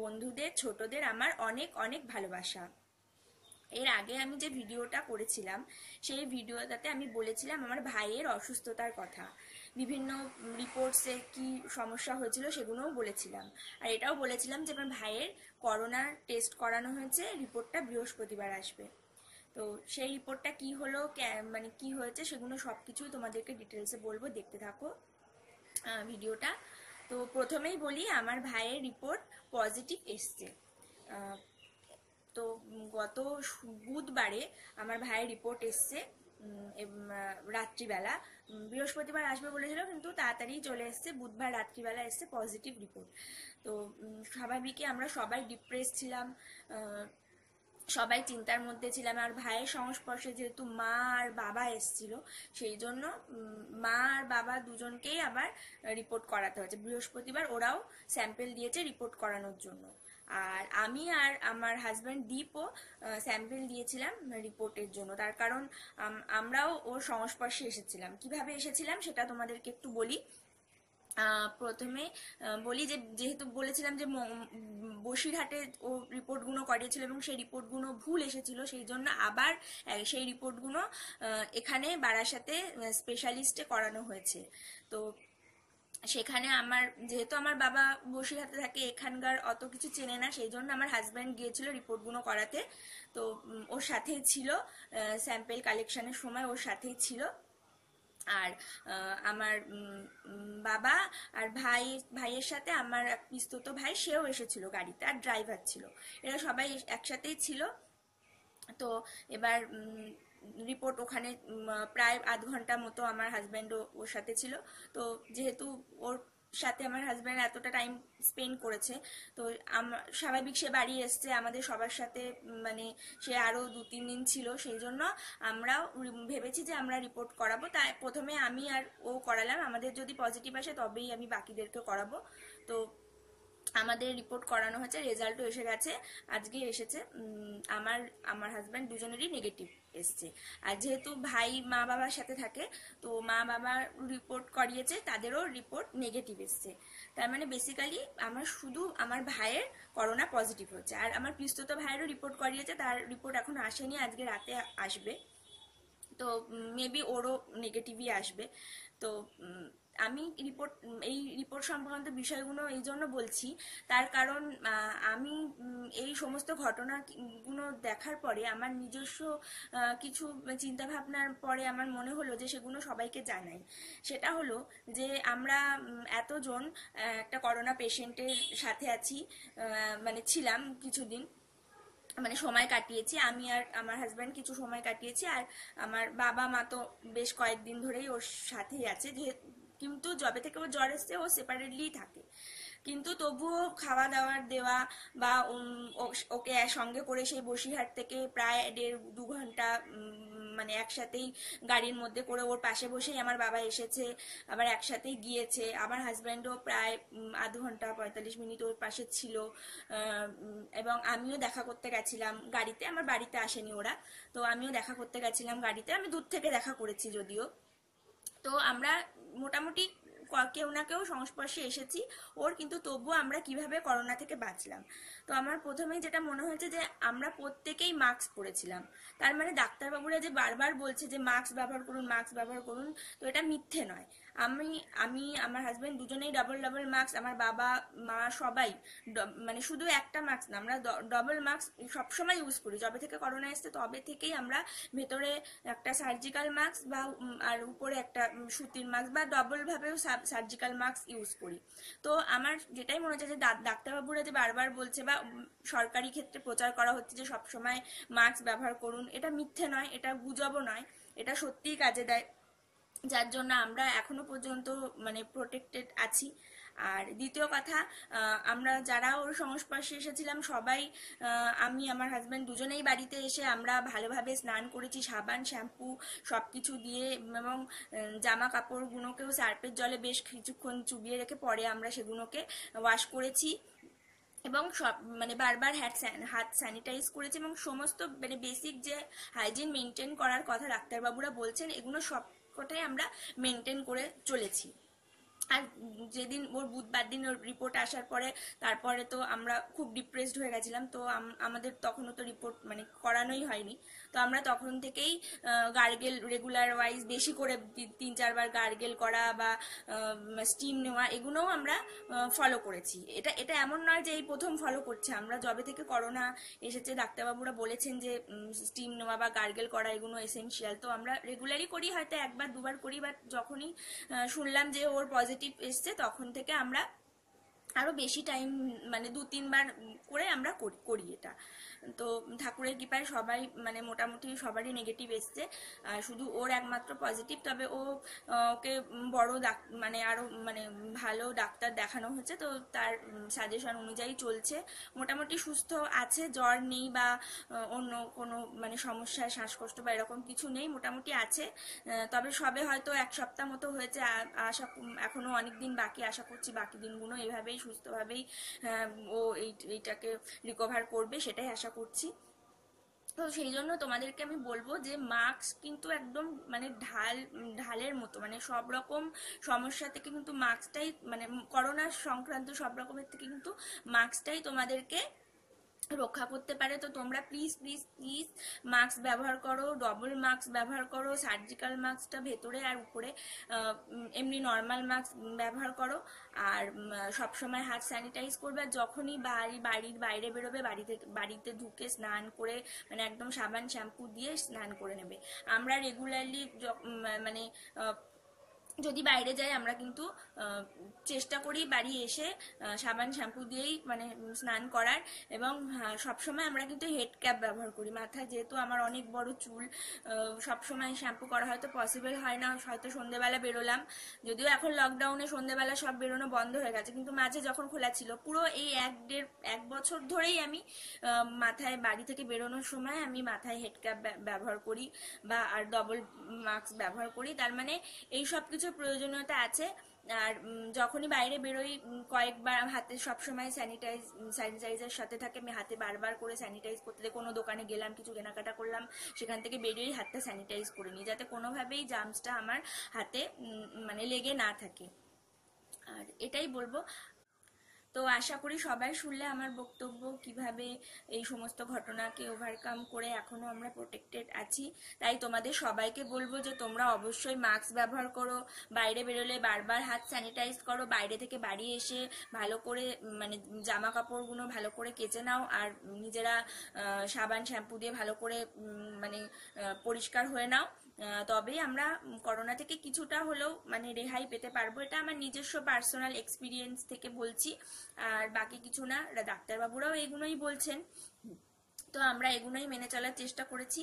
বন্ধুদের ছোটদের আমার অনেক অনেক ভালোবাসা এর আগে আমি যে ভিডিওটা করেছিলাম সেই ভিডিওটাতে আমি বলেছিলাম আমার ভাইয়ের অসুস্থতার কথা বিভিন্ন রিপোর্টসে কি সমস্যা হয়েছিল সেগুলোও বলেছিলাম আর এটাও বলেছিলাম যে আমার ভাইয়ের করোনার টেস্ট করানো হয়েছে রিপোর্টটা বৃহস্পতিবার আসবে তো সেই রিপোর্টটা কি হলো মানে কি হয়েছে সেগুলো সব কিছু তোমাদেরকে ডিটেলসে বলবো দেখতে থাকো ভিডিওটা তো প্রথমেই বলি আমার ভাইয়ের রিপোর্ট পজিটিভ এসছে তো গত বুধবারে আমার ভাইয়ের রিপোর্ট এসছে রাত্রিবেলা বৃহস্পতিবার আসবে বলেছিল কিন্তু তাড়াতাড়ি চলে এসছে বুধবার রাত্রিবেলা এসছে পজিটিভ রিপোর্ট তো স্বাভাবিকই আমরা সবাই ডিপ্রেস ছিলাম সবাই চিন্তার মধ্যে ছিলাম আর ভাইয়ের সংস্পর্শে যেহেতু মা আর বাবা এসছিল সেই জন্য মা আর বাবা দুজনকেই আবার রিপোর্ট করাতে হয়েছে বৃহস্পতিবার ওরাও স্যাম্পেল দিয়েছে রিপোর্ট করানোর জন্য আর আমি আর আমার হাজব্যান্ড দীপও স্যাম্পেল দিয়েছিলাম রিপোর্টের জন্য তার কারণ আমরাও ওর সংস্পর্শে এসেছিলাম কিভাবে এসেছিলাম সেটা তোমাদেরকে একটু বলি প্রথমে বলি যে যেহেতু বলেছিলাম যে বসিরহাটে ও রিপোর্টগুলো করিয়েছিল এবং সেই রিপোর্টগুলো ভুল এসেছিল সেই জন্য আবার সেই রিপোর্টগুলো এখানে বারাসাতে স্পেশালিস্টে করানো হয়েছে তো সেখানে আমার যেহেতু আমার বাবা বসিরহাটে থাকে এখানকার অত কিছু চেনে না সেই জন্য আমার হাজব্যান্ড গিয়েছিল রিপোর্টগুলো করাতে তো ওর সাথেই ছিল স্যাম্পেল কালেকশনের সময় ওর সাথেই ছিল আর আমার বাবা আর ভাই ভাইয়ের সাথে আমার এক পিস্তত ভাই সেও এসেছিল গাড়িতে আর ড্রাইভার ছিল এরা সবাই একসাথেই ছিল তো এবার রিপোর্ট ওখানে প্রায় আধ ঘন্টা মতো আমার হাজব্যান্ডও ওর সাথে ছিল তো যেহেতু ওর সাথে আমার হাজব্যান্ড এতটা টাইম স্পেন্ড করেছে তো স্বাভাবিক সে বাড়ি এসছে আমাদের সবার সাথে মানে সে আরও দু তিন দিন ছিল সেই জন্য আমরাও ভেবেছি যে আমরা রিপোর্ট করাবো তাই প্রথমে আমি আর ও করালাম আমাদের যদি পজিটিভ আসে তবেই আমি বাকিদেরকে করাবো তো আমাদের রিপোর্ট করানো হয়েছে রেজাল্টও এসে গেছে আজকে এসেছে আমার আমার হাজব্যান্ড দুজনেরই নেগেটিভ এসছে আর যেহেতু ভাই মা বাবার সাথে থাকে তো মা বাবার রিপোর্ট করিয়েছে তাদেরও রিপোর্ট নেগেটিভ এসছে তার মানে বেসিক্যালি আমার শুধু আমার ভাইয়ের করোনা পজিটিভ হচ্ছে আর আমার পিস্তত ভাইয়েরও রিপোর্ট করিয়েছে তার রিপোর্ট এখন আসেনি আজকে রাতে আসবে তো মেবি ওরও নেগেটিভই আসবে তো আমি রিপোর্ট এই রিপোর্ট সংক্রান্ত বিষয়গুলো এই জন্য বলছি তার কারণ আমি এই সমস্ত ঘটনাগুলো দেখার পরে আমার নিজস্ব কিছু চিন্তাভাবনার পরে আমার মনে হলো যে সেগুলো সবাইকে জানাই সেটা হলো যে আমরা এতজন একটা করোনা পেশেন্টের সাথে আছি মানে ছিলাম কিছুদিন মানে সময় কাটিয়েছি আমি আর আমার হাজব্যান্ড কিছু সময় কাটিয়েছি আর আমার বাবা মা তো বেশ কয়েকদিন ধরেই ওর সাথেই আছে যেহেতু কিন্তু জবে থেকে ওর জ্বর এসছে ও সেপারেটলি থাকে কিন্তু তবুও খাওয়া দাওয়ার দেওয়া বা ওকে সঙ্গে করে সেই বসিরহাট থেকে প্রায় দেড় দু ঘন্টা মানে একসাথেই গাড়ির মধ্যে করে ওর পাশে বসেই আমার বাবা এসেছে আবার একসাথেই গিয়েছে আমার হাজব্যান্ডও প্রায় আধ ঘন্টা পঁয়তাল্লিশ মিনিট ওর পাশে ছিল এবং আমিও দেখা করতে গেছিলাম গাড়িতে আমার বাড়িতে আসেনি ওরা তো আমিও দেখা করতে গেছিলাম গাড়িতে আমি দূর থেকে দেখা করেছি যদিও তো আমরা মোটামুটি কেউ না কেউ সংস্পর্শে এসেছি ওর কিন্তু তবুও আমরা কিভাবে করোনা থেকে বাঁচলাম তো আমার প্রথমেই যেটা মনে হয়েছে যে আমরা প্রত্যেকেই মাস্ক পরেছিলাম তার মানে ডাক্তারবাবুরা যে বারবার বলছে যে মাস্ক ব্যবহার করুন মাস্ক ব্যবহার করুন তো এটা মিথ্যে নয় আমি আমি আমার হাজব্যান্ড দুজনেই ডবল ডবল মাস্ক আমার বাবা মা সবাই মানে শুধু একটা মাস্ক না আমরা ডবল মাস্ক সবসময় ইউজ করি যবে থেকে করোনা এসছে তবে থেকেই আমরা ভেতরে একটা সার্জিক্যাল মাস্ক বা আর উপরে একটা সুতির মাস্ক বা ডবল ভাবেও সার্জিক্যাল মাস্ক ইউজ করি তো আমার যেটাই মনে হচ্ছে যে ডাক্তারবাবুরা যে বারবার বলছে বা সরকারি ক্ষেত্রে প্রচার করা হচ্ছে যে সবসময় মাস্ক ব্যবহার করুন এটা মিথ্যে নয় এটা গুজবও নয় এটা সত্যিই কাজে দেয় যার জন্য আমরা এখনো পর্যন্ত মানে প্রোটেক্টেড আছি আর দ্বিতীয় কথা আমরা যারা ওর সংস্পর্শে এসেছিলাম সবাই আমি আমার হাজব্যান্ড দুজনেই বাড়িতে এসে আমরা ভালোভাবে স্নান করেছি সাবান শ্যাম্পু সব কিছু দিয়ে এবং জামা কাপড়গুলোকেও সার্পের জলে বেশ কিছুক্ষণ চুবিয়ে রেখে পরে আমরা সেগুলোকে ওয়াশ করেছি এবং সব মানে বারবার হ্যাট হাত স্যানিটাইজ করেছে এবং সমস্ত মানে বেসিক যে হাইজিন মেনটেন করার কথা ডাক্তারবাবুরা বলছেন এগুলো সব কটাই আমরা মেনটেন করে চলেছি আর যেদিন ওর বুধবার দিন ওর রিপোর্ট আসার পরে তারপরে তো আমরা খুব ডিপ্রেসড হয়ে গেছিলাম তো আমাদের তখনও তো রিপোর্ট মানে করানোই হয়নি তো আমরা তখন থেকেই গার্গেল রেগুলার ওয়াইজ বেশি করে তিন চারবার গার্গেল করা বা স্টিম নেওয়া এগুলোও আমরা ফলো করেছি এটা এটা এমন নয় যে এই প্রথম ফলো করছে আমরা জবে থেকে করোনা এসেছে ডাক্তারবাবুরা বলেছেন যে স্টিম নেওয়া বা গার্গেল করা এগুলো এসেনশিয়াল তো আমরা রেগুলারই করি হয়তো একবার দুবার করি বা যখনই শুনলাম যে ওর পজিটিভ পজিটিভ এসছে তখন থেকে আমরা আরও বেশি টাইম মানে দু তিনবার করে আমরা করি এটা তো ঠাকুরের কৃপায় সবাই মানে মোটামুটি সবারই নেগেটিভ এসছে শুধু ওর একমাত্র পজিটিভ তবে ও ওকে বড় ডাক মানে আরও মানে ভালো ডাক্তার দেখানো হচ্ছে তো তার সাজেশন অনুযায়ী চলছে মোটামুটি সুস্থ আছে জ্বর নেই বা অন্য কোনো মানে সমস্যায় শ্বাসকষ্ট বা এরকম কিছু নেই মোটামুটি আছে তবে সবে হয়তো এক সপ্তাহ মতো হয়েছে আশা এখনও অনেক দিন বাকি আশা করছি বাকি দিনগুলো এভাবেই সুস্থভাবেই হ্যাঁ, ও এইটাকে রিকভার করবে সেটাই আশা করছি তো সেই জন্য তোমাদেরকে আমি বলবো যে মাস্ক কিন্তু একদম মানে ঢাল ঢালের মতো মানে সব রকম সমস্যা থেকে কিন্তু মাস্কটাই মানে করোনা সংক্রান্ত সব রকমের থেকে কিন্তু মাস্কটাই তোমাদেরকে রক্ষা করতে পারে তো তোমরা প্লিজ প্লিজ প্লিজ মাস্ক ব্যবহার করো ডবল মাস্ক ব্যবহার করো সার্জিক্যাল মাস্কটা ভেতরে আর উপরে এমনি নর্মাল মাস্ক ব্যবহার করো আর সবসময় হাত স্যানিটাইজ করবে আর যখনই বাড়ি বাড়ির বাইরে বেরোবে বাড়িতে বাড়িতে ঢুকে স্নান করে মানে একদম সাবান শ্যাম্পু দিয়ে স্নান করে নেবে আমরা রেগুলারলি মানে যদি বাইরে যাই আমরা কিন্তু চেষ্টা করি বাড়ি এসে সাবান শ্যাম্পু দিয়েই মানে স্নান করার এবং সবসময় আমরা কিন্তু হেড ক্যাপ ব্যবহার করি মাথায় যেহেতু আমার অনেক বড় চুল সবসময় শ্যাম্পু করা হয়তো পসিবল হয় না হয়তো সন্ধেবেলা বেরোলাম যদিও এখন লকডাউনে সন্ধেবেলা সব বেরোনো বন্ধ হয়ে গেছে কিন্তু মাঝে যখন খোলা ছিল পুরো এই এক দেড় এক বছর ধরেই আমি মাথায় বাড়ি থেকে বেরোনোর সময় আমি মাথায় হেড ক্যাপ ব্যবহার করি বা আর ডবল মাস্ক ব্যবহার করি তার মানে এই সব কিছু কিছু প্রয়োজনীয়তা আছে আর যখনই বাইরে বেরোই কয়েকবার হাতে সবসময় স্যানিটাইজ স্যানিটাইজার সাথে থাকে আমি হাতে বারবার করে স্যানিটাইজ করতে কোনো দোকানে গেলাম কিছু কেনাকাটা করলাম সেখান থেকে বেরিয়েই হাতটা স্যানিটাইজ করে নিই যাতে কোনোভাবেই জামসটা আমার হাতে মানে লেগে না থাকে আর এটাই বলবো তো আশা করি সবাই শুনলে আমার বক্তব্য কিভাবে এই সমস্ত ঘটনাকে ওভারকাম করে এখনো আমরা প্রোটেক্টেড আছি তাই তোমাদের সবাইকে বলবো যে তোমরা অবশ্যই মাস্ক ব্যবহার করো বাইরে বেরোলে বারবার হাত স্যানিটাইজ করো বাইরে থেকে বাড়ি এসে ভালো করে মানে জামা কাপড়গুলো ভালো করে কেচে নাও আর নিজেরা সাবান শ্যাম্পু দিয়ে ভালো করে মানে পরিষ্কার হয়ে নাও তবে আমরা করোনা থেকে কিছুটা হলেও মানে রেহাই পেতে পারবো এটা আমার নিজস্ব পার্সোনাল এক্সপিরিয়েন্স থেকে বলছি আর বাকি কিছু না ডাক্তারবাবুরাও এগুলোই বলছেন তো আমরা এগুলোই মেনে চলার চেষ্টা করেছি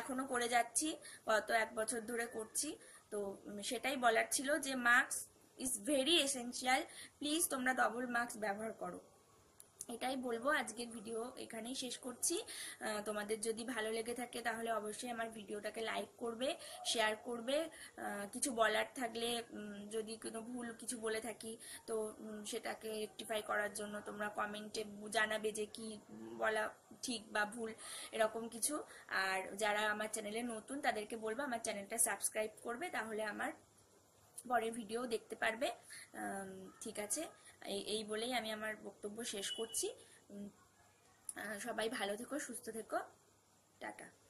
এখনো করে যাচ্ছি গত এক বছর ধরে করছি তো সেটাই বলার ছিল যে mask is very essential please তোমরা ডবল মাস্ক ব্যবহার করো এটাই বলবো আজকের ভিডিও এখানেই শেষ করছি তোমাদের যদি ভালো লেগে থাকে তাহলে অবশ্যই আমার ভিডিওটাকে লাইক করবে শেয়ার করবে কিছু বলার থাকলে যদি কোনো ভুল কিছু বলে থাকি তো সেটাকে রেক্টিফাই করার জন্য তোমরা কমেন্টে জানাবে যে কি বলা ঠিক বা ভুল এরকম কিছু আর যারা আমার চ্যানেলে নতুন তাদেরকে বলবো আমার চ্যানেলটা সাবস্ক্রাইব করবে তাহলে আমার পরের ভিডিও দেখতে পারবে ঠিক আছে এই বলেই আমি আমার বক্তব্য শেষ করছি সবাই ভালো থেকো সুস্থ থেকো টাটা